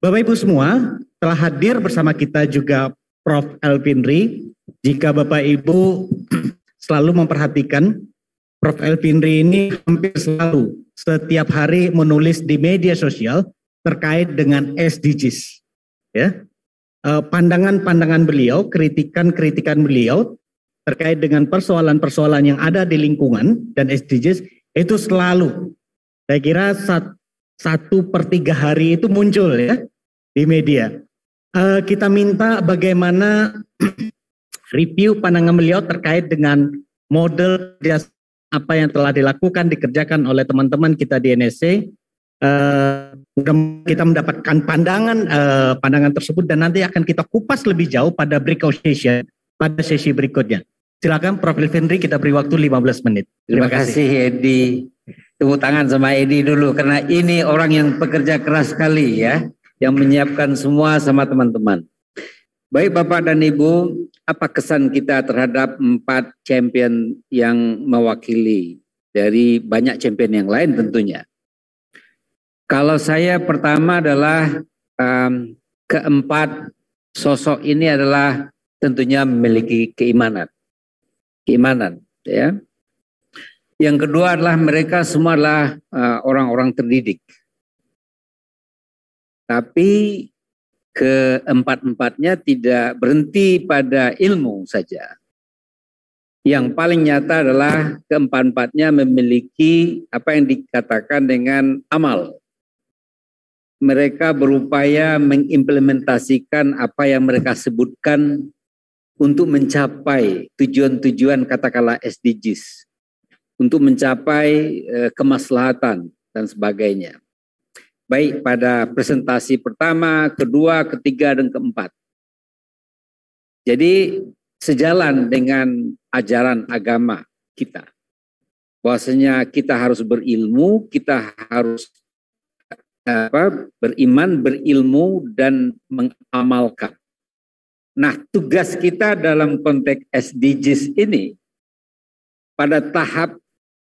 Bapak Ibu semua, telah hadir bersama kita juga Prof. Elvinri. Jika Bapak Ibu selalu memperhatikan, Prof. Elvinri ini hampir selalu setiap hari menulis di media sosial terkait dengan SDGs. Ya, eh, pandangan-pandangan beliau, kritikan-kritikan beliau terkait dengan persoalan-persoalan yang ada di lingkungan dan SDGs itu selalu saya kira satu per tiga hari itu muncul ya di media. Uh, kita minta bagaimana review pandangan beliau terkait dengan model apa yang telah dilakukan dikerjakan oleh teman-teman kita di NSC. Uh, eh, kita mendapatkan pandangan uh, pandangan tersebut dan nanti akan kita kupas lebih jauh pada breakout session pada sesi berikutnya. Silakan Prof. Henry kita beri waktu 15 menit. Terima, Terima kasih. kasih Edi. Tepuk tangan sama Edi dulu karena ini orang yang pekerja keras sekali ya yang menyiapkan semua sama teman-teman. Baik Bapak dan Ibu, apa kesan kita terhadap empat champion yang mewakili dari banyak champion yang lain tentunya? Kalau saya pertama adalah um, keempat sosok ini adalah tentunya memiliki keimanan, keimanan, ya. Yang kedua adalah mereka semua adalah eh, orang-orang uh, orang -orang terdidik, tapi keempat-empatnya tidak berhenti pada ilmu saja. Yang paling nyata adalah keempat-empatnya memiliki apa yang dikatakan dengan amal. Mereka berupaya mengimplementasikan apa yang mereka sebutkan untuk mencapai tujuan-tujuan katakanlah SDGs, untuk mencapai eh, kemaslahatan dan sebagainya baik pada presentasi pertama, kedua, ketiga, dan keempat. Jadi sejalan dengan ajaran agama kita. Bahwasanya kita harus berilmu, kita harus apa, beriman, berilmu, dan mengamalkan. Nah tugas kita dalam konteks SDGs ini pada tahap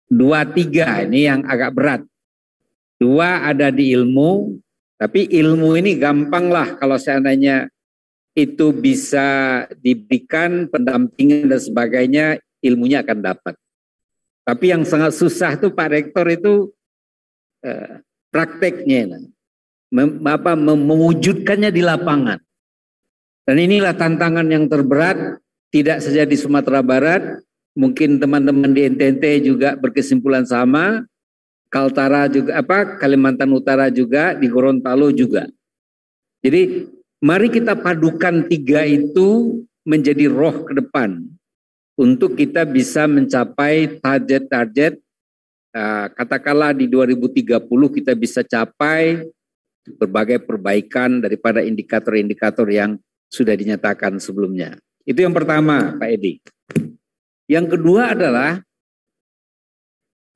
2-3 ini yang agak berat Dua ada di ilmu, tapi ilmu ini gampang lah kalau seandainya itu bisa diberikan pendampingan dan sebagainya, ilmunya akan dapat. Tapi yang sangat susah tuh Pak Rektor itu eh, prakteknya, mem, apa, mewujudkannya di lapangan. Dan inilah tantangan yang terberat, tidak saja di Sumatera Barat, mungkin teman-teman di NTT juga berkesimpulan sama, Kaltara juga apa Kalimantan Utara juga di Gorontalo juga. Jadi mari kita padukan tiga itu menjadi roh ke depan untuk kita bisa mencapai target-target eh, katakanlah di 2030 kita bisa capai berbagai perbaikan daripada indikator-indikator yang sudah dinyatakan sebelumnya. Itu yang pertama, Pak Edi. Yang kedua adalah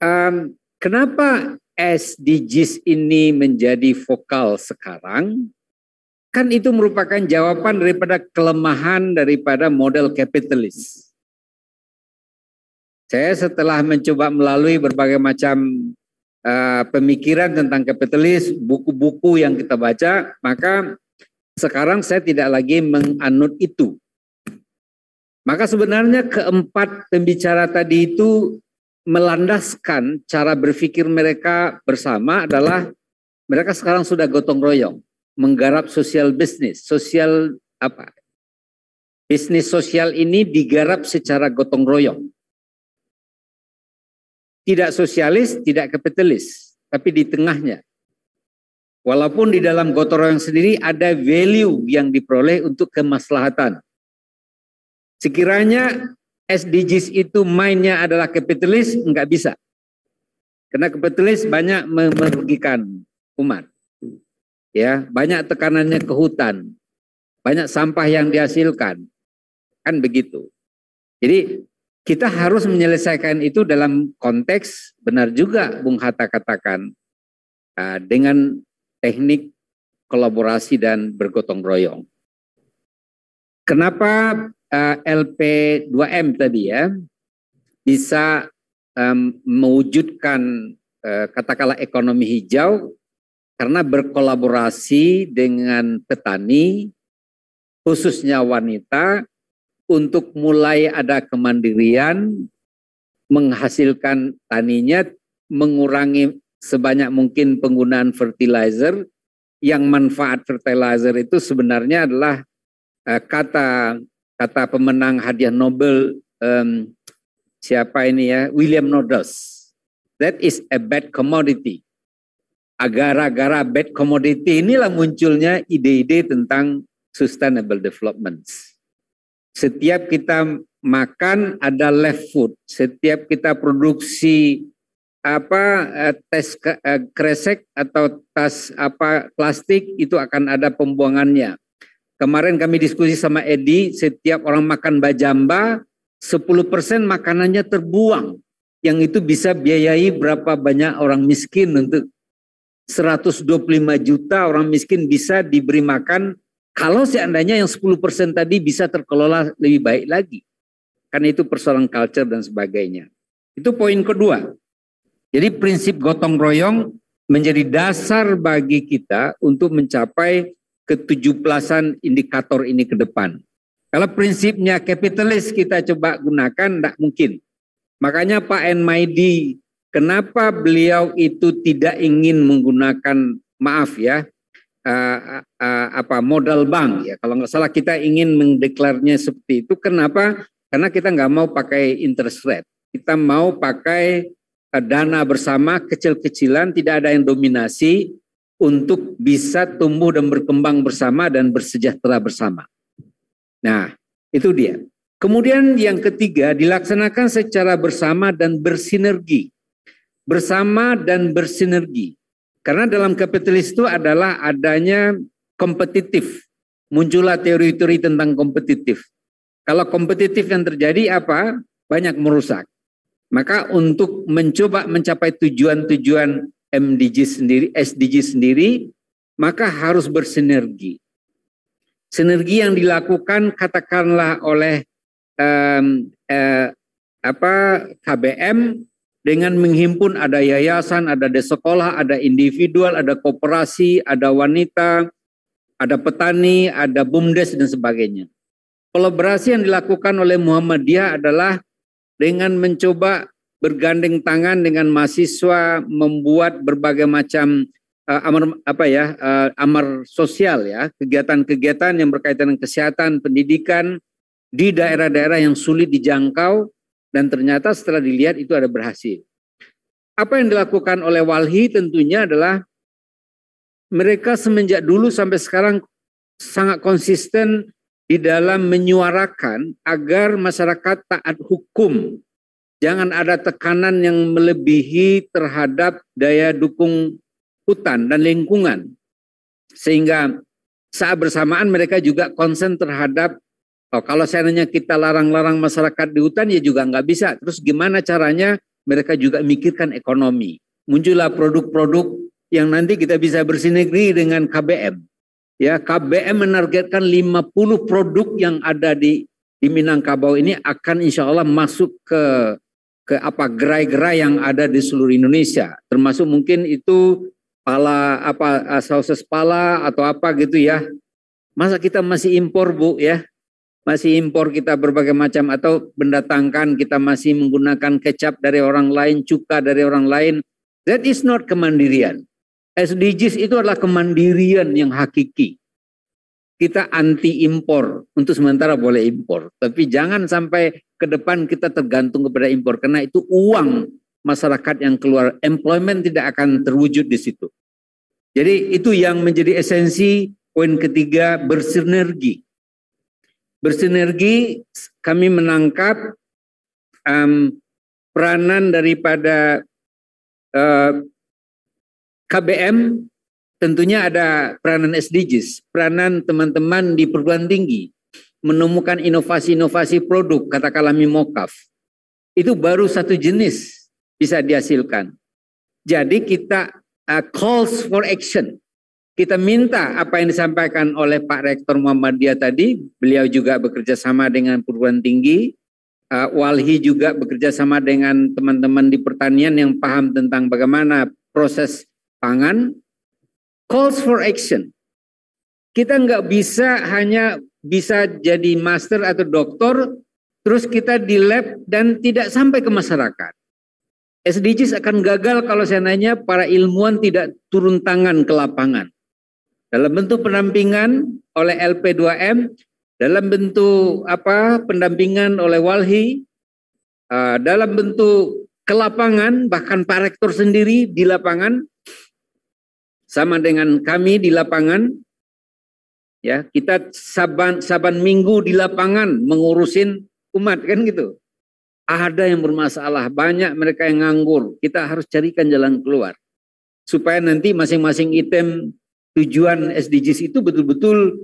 um, Kenapa SDGs ini menjadi vokal sekarang? Kan itu merupakan jawaban daripada kelemahan daripada model kapitalis. Saya setelah mencoba melalui berbagai macam uh, pemikiran tentang kapitalis, buku-buku yang kita baca, maka sekarang saya tidak lagi menganut itu. Maka sebenarnya keempat pembicara tadi itu melandaskan cara berpikir mereka bersama adalah mereka sekarang sudah gotong royong menggarap sosial bisnis, sosial apa? Bisnis sosial ini digarap secara gotong royong. Tidak sosialis, tidak kapitalis, tapi di tengahnya. Walaupun di dalam gotong royong sendiri ada value yang diperoleh untuk kemaslahatan. Sekiranya SDGs itu mainnya adalah kapitalis, enggak bisa. Karena kapitalis banyak merugikan umat. Ya, banyak tekanannya ke hutan. Banyak sampah yang dihasilkan. Kan begitu. Jadi kita harus menyelesaikan itu dalam konteks benar juga Bung Hatta katakan ah, dengan teknik kolaborasi dan bergotong royong. Kenapa Eh, LP2M tadi ya bisa um, mewujudkan uh, katakanlah ekonomi hijau karena berkolaborasi dengan petani khususnya wanita untuk mulai ada kemandirian menghasilkan taninya mengurangi sebanyak mungkin penggunaan fertilizer yang manfaat fertilizer itu sebenarnya adalah eh, kata kata pemenang hadiah Nobel um, siapa ini ya William Nobles that is a bad commodity agar gara bad commodity inilah munculnya ide-ide tentang sustainable developments setiap kita makan ada left food setiap kita produksi apa eh, tes eh, kresek atau tas apa plastik itu akan ada pembuangannya Kemarin kami diskusi sama Edi, setiap orang makan bajamba, 10% makanannya terbuang. Yang itu bisa biayai berapa banyak orang miskin untuk 125 juta orang miskin bisa diberi makan kalau seandainya yang 10% tadi bisa terkelola lebih baik lagi. Karena itu persoalan culture dan sebagainya. Itu poin kedua. Jadi prinsip gotong royong menjadi dasar bagi kita untuk mencapai Ketujuh pelasan indikator ini ke depan. Kalau prinsipnya kapitalis kita coba gunakan, tidak mungkin. Makanya Pak Enmaidi, kenapa beliau itu tidak ingin menggunakan, maaf ya, uh, uh, apa modal bank ya. Kalau nggak salah kita ingin mendeklarnya seperti itu. Kenapa? Karena kita nggak mau pakai interest rate. Kita mau pakai uh, dana bersama kecil-kecilan, tidak ada yang dominasi, untuk bisa tumbuh dan berkembang bersama dan bersejahtera bersama. Nah, itu dia. Kemudian yang ketiga dilaksanakan secara bersama dan bersinergi. Bersama dan bersinergi. Karena dalam kapitalis itu adalah adanya kompetitif. Muncullah teori-teori tentang kompetitif. Kalau kompetitif yang terjadi apa? Banyak merusak. Maka untuk mencoba mencapai tujuan-tujuan MDG sendiri, SDG sendiri, maka harus bersinergi. Sinergi yang dilakukan katakanlah oleh um, eh, apa KBM dengan menghimpun ada yayasan, ada di sekolah, ada individual, ada koperasi, ada wanita, ada petani, ada bumdes dan sebagainya. Kolaborasi yang dilakukan oleh Muhammadiyah adalah dengan mencoba bergandeng tangan dengan mahasiswa membuat berbagai macam uh, amar apa ya uh, amar sosial ya kegiatan-kegiatan yang berkaitan dengan kesehatan pendidikan di daerah-daerah yang sulit dijangkau dan ternyata setelah dilihat itu ada berhasil apa yang dilakukan oleh Walhi tentunya adalah mereka semenjak dulu sampai sekarang sangat konsisten di dalam menyuarakan agar masyarakat taat hukum jangan ada tekanan yang melebihi terhadap daya dukung hutan dan lingkungan. Sehingga saat bersamaan mereka juga konsen terhadap oh, kalau seandainya kita larang-larang masyarakat di hutan ya juga nggak bisa. Terus gimana caranya mereka juga mikirkan ekonomi. Muncullah produk-produk yang nanti kita bisa bersinergi dengan KBM. Ya, KBM menargetkan 50 produk yang ada di di Minangkabau ini akan insya Allah masuk ke ke apa gerai-gerai yang ada di seluruh Indonesia, termasuk mungkin itu pala apa sauses pala atau apa gitu ya. Masa kita masih impor bu ya, masih impor kita berbagai macam atau mendatangkan kita masih menggunakan kecap dari orang lain, cuka dari orang lain. That is not kemandirian. SDGs itu adalah kemandirian yang hakiki kita anti impor. Untuk sementara boleh impor, tapi jangan sampai ke depan kita tergantung kepada impor karena itu uang masyarakat yang keluar employment tidak akan terwujud di situ. Jadi itu yang menjadi esensi poin ketiga bersinergi. Bersinergi kami menangkap um, peranan daripada uh, eh, KBM tentunya ada peranan SDGs, peranan teman-teman di perguruan tinggi menemukan inovasi-inovasi produk, katakanlah Mimokaf. Itu baru satu jenis bisa dihasilkan. Jadi kita uh, calls for action. Kita minta apa yang disampaikan oleh Pak Rektor Muhammadiyah tadi, beliau juga bekerja sama dengan perguruan tinggi, uh, Walhi juga bekerja sama dengan teman-teman di pertanian yang paham tentang bagaimana proses pangan, calls for action. Kita nggak bisa hanya bisa jadi master atau doktor, terus kita di lab dan tidak sampai ke masyarakat. SDGs akan gagal kalau seandainya para ilmuwan tidak turun tangan ke lapangan. Dalam bentuk pendampingan oleh LP2M, dalam bentuk apa pendampingan oleh Walhi, ah, dalam bentuk ke lapangan bahkan Pak Rektor sendiri di lapangan sama dengan kami di lapangan ya kita saban saban minggu di lapangan mengurusin umat kan gitu ada yang bermasalah banyak mereka yang nganggur kita harus carikan jalan keluar supaya nanti masing-masing item tujuan SDGs itu betul-betul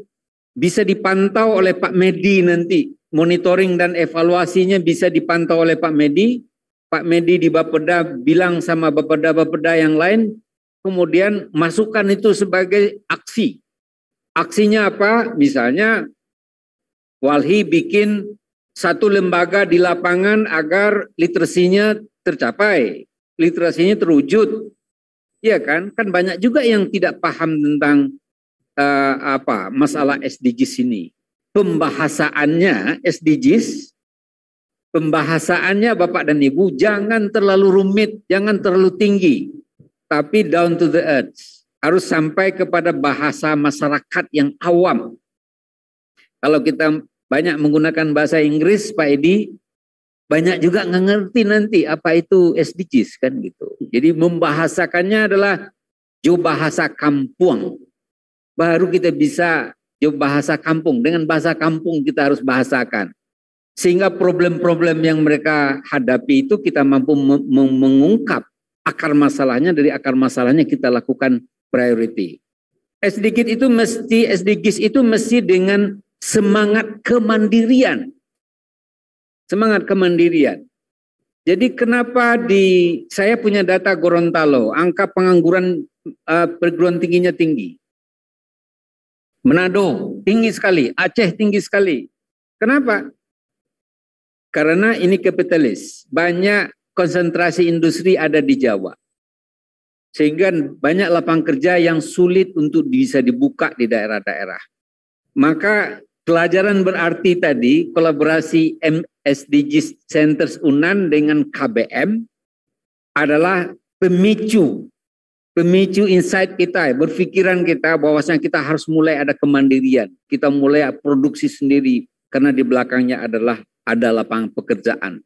bisa dipantau oleh Pak Medi nanti monitoring dan evaluasinya bisa dipantau oleh Pak Medi Pak Medi di Bapeda bilang sama Bapeda-Bapeda yang lain kemudian masukkan itu sebagai aksi. Aksinya apa? Misalnya Walhi bikin satu lembaga di lapangan agar literasinya tercapai, literasinya terwujud. Iya kan? Kan banyak juga yang tidak paham tentang uh, apa masalah SDGs ini. Pembahasaannya SDGs pembahasaannya Bapak dan Ibu jangan terlalu rumit, jangan terlalu tinggi tapi down to the earth. Harus sampai kepada bahasa masyarakat yang awam. Kalau kita banyak menggunakan bahasa Inggris, Pak Edi, banyak juga nggak ngerti nanti apa itu SDGs kan gitu. Jadi membahasakannya adalah jo bahasa kampung. Baru kita bisa jo bahasa kampung. Dengan bahasa kampung kita harus bahasakan. Sehingga problem-problem yang mereka hadapi itu kita mampu mengungkap akar masalahnya dari akar masalahnya kita lakukan priority. Sedikit itu mesti SDGs itu mesti dengan semangat kemandirian. Semangat kemandirian. Jadi kenapa di saya punya data Gorontalo, angka pengangguran uh, perguruan tingginya tinggi. Manado tinggi sekali, Aceh tinggi sekali. Kenapa? Karena ini kapitalis. Banyak konsentrasi industri ada di Jawa. Sehingga banyak lapang kerja yang sulit untuk bisa dibuka di daerah-daerah. Maka pelajaran berarti tadi kolaborasi SDG Centers UNAN dengan KBM adalah pemicu pemicu insight kita, berpikiran kita bahwasanya kita harus mulai ada kemandirian. Kita mulai produksi sendiri karena di belakangnya adalah ada lapangan pekerjaan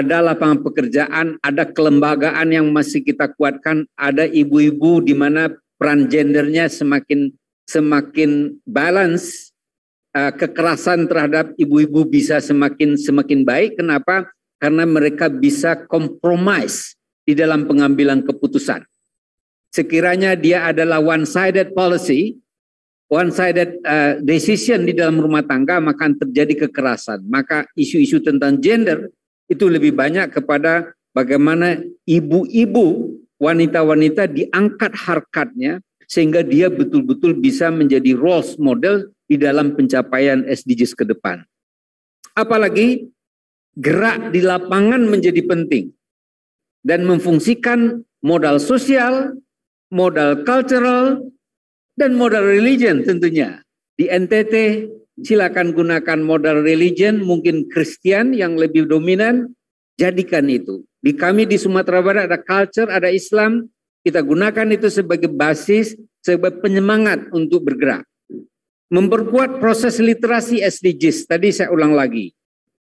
ada lapangan pekerjaan, ada kelembagaan yang masih kita kuatkan, ada ibu-ibu di mana peran gendernya semakin semakin balance, eh, kekerasan terhadap ibu-ibu bisa semakin semakin baik. Kenapa? Karena mereka bisa kompromis di dalam pengambilan keputusan. Sekiranya dia adalah one-sided policy, one-sided eh, decision di dalam rumah tangga, maka terjadi kekerasan. Maka isu-isu tentang gender itu lebih banyak kepada bagaimana ibu-ibu wanita-wanita diangkat harkatnya sehingga dia betul-betul bisa menjadi role model di dalam pencapaian SDGs ke depan. Apalagi gerak di lapangan menjadi penting dan memfungsikan modal sosial, modal cultural, dan modal religion tentunya. Di NTT silakan gunakan modal religion, mungkin Kristen yang lebih dominan, jadikan itu. Di kami di Sumatera Barat ada culture, ada Islam, kita gunakan itu sebagai basis, sebagai penyemangat untuk bergerak. Memperkuat proses literasi SDGs, tadi saya ulang lagi.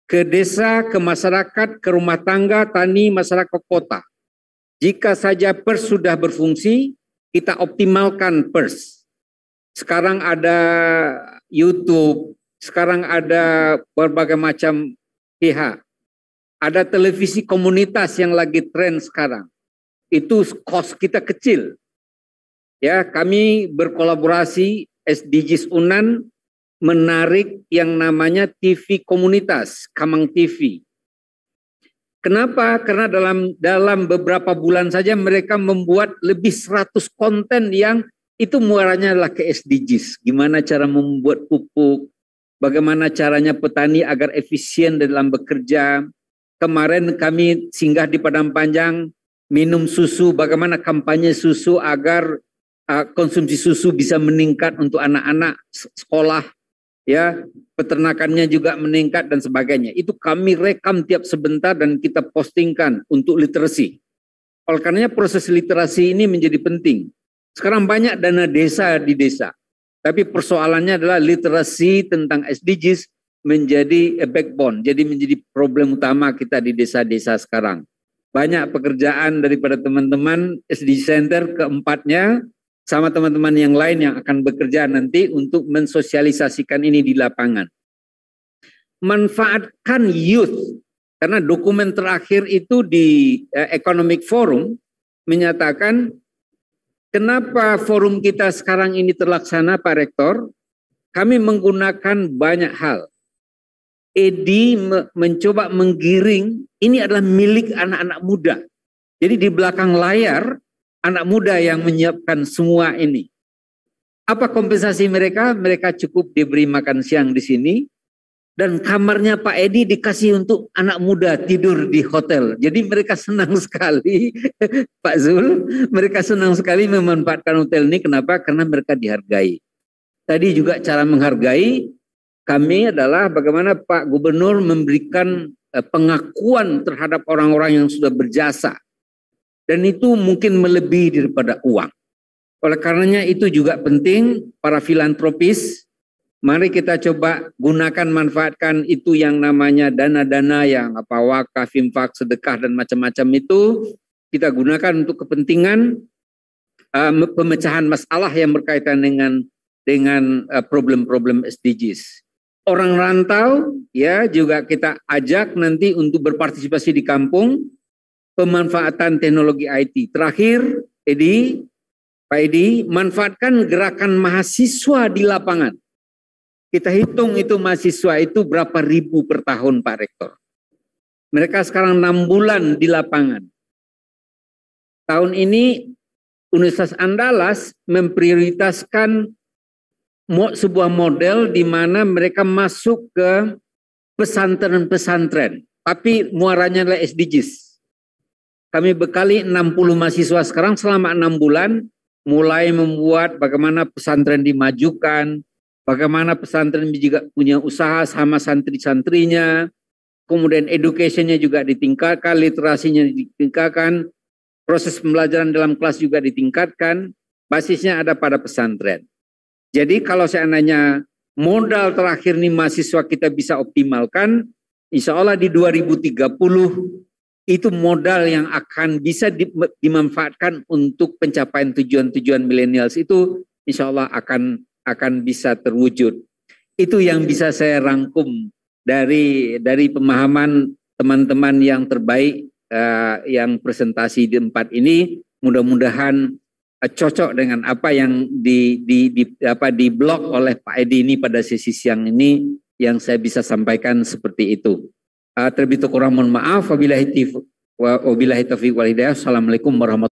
Ke desa, ke masyarakat, ke rumah tangga, tani, masyarakat kota. Jika saja PERS sudah berfungsi, kita optimalkan PERS. Sekarang ada YouTube, sekarang ada berbagai macam pihak. Ada televisi komunitas yang lagi tren sekarang. Itu kos kita kecil. Ya, kami berkolaborasi SDGs Unan menarik yang namanya TV komunitas, Kamang TV. Kenapa? Karena dalam dalam beberapa bulan saja mereka membuat lebih 100 konten yang itu muaranya adalah ke SDGs. Gimana cara membuat pupuk, bagaimana caranya petani agar efisien dalam bekerja. Kemarin kami singgah di Padang Panjang, minum susu, bagaimana kampanye susu agar uh, konsumsi susu bisa meningkat untuk anak-anak sekolah, ya peternakannya juga meningkat dan sebagainya. Itu kami rekam tiap sebentar dan kita postingkan untuk literasi. Oleh karenanya proses literasi ini menjadi penting sekarang banyak dana desa di desa. Tapi persoalannya adalah literasi tentang SDGs menjadi backbone, jadi menjadi problem utama kita di desa-desa sekarang. Banyak pekerjaan daripada teman-teman SDG Center keempatnya sama teman-teman yang lain yang akan bekerja nanti untuk mensosialisasikan ini di lapangan. Manfaatkan youth karena dokumen terakhir itu di eh, Economic Forum menyatakan Kenapa forum kita sekarang ini terlaksana Pak Rektor? Kami menggunakan banyak hal. Edi mencoba menggiring, ini adalah milik anak-anak muda. Jadi di belakang layar, anak muda yang menyiapkan semua ini. Apa kompensasi mereka? Mereka cukup diberi makan siang di sini, dan kamarnya Pak Edi dikasih untuk anak muda tidur di hotel. Jadi mereka senang sekali, Pak Zul, mereka senang sekali memanfaatkan hotel ini. Kenapa? Karena mereka dihargai. Tadi juga cara menghargai kami adalah bagaimana Pak Gubernur memberikan eh, pengakuan terhadap orang-orang yang sudah berjasa. Dan itu mungkin melebihi daripada uang. Oleh karenanya itu juga penting para filantropis Mari kita coba gunakan manfaatkan itu yang namanya dana-dana yang apa wakaf, infak, sedekah dan macam-macam itu kita gunakan untuk kepentingan uh, pemecahan masalah yang berkaitan dengan dengan eh, problem-problem uh, SDGs. Orang rantau ya juga kita ajak nanti untuk berpartisipasi di kampung pemanfaatan teknologi IT. Terakhir, Edi, Pak Edi, manfaatkan gerakan mahasiswa di lapangan kita hitung itu mahasiswa itu berapa ribu per tahun Pak Rektor. Mereka sekarang enam bulan di lapangan. Tahun ini Universitas Andalas memprioritaskan sebuah model di mana mereka masuk ke pesantren-pesantren. Tapi muaranya adalah SDGs. Kami bekali 60 mahasiswa sekarang selama enam bulan mulai membuat bagaimana pesantren dimajukan, Bagaimana pesantren juga punya usaha sama santri-santrinya. Kemudian educationnya juga ditingkatkan, literasinya ditingkatkan. Proses pembelajaran dalam kelas juga ditingkatkan. Basisnya ada pada pesantren. Jadi kalau seandainya modal terakhir nih mahasiswa kita bisa optimalkan, insya Allah di 2030 itu modal yang akan bisa dimanfaatkan untuk pencapaian tujuan-tujuan milenials itu insya Allah akan akan bisa terwujud. Itu yang bisa saya rangkum dari dari pemahaman teman-teman yang terbaik uh, yang presentasi di tempat ini. Mudah-mudahan uh, cocok dengan apa yang di, di, di apa di blog oleh Pak Edi ini pada sesi siang ini yang saya bisa sampaikan seperti itu. Uh, terlebih kurang mohon maaf. Wabillahi taufiq wal Assalamualaikum warahmatullahi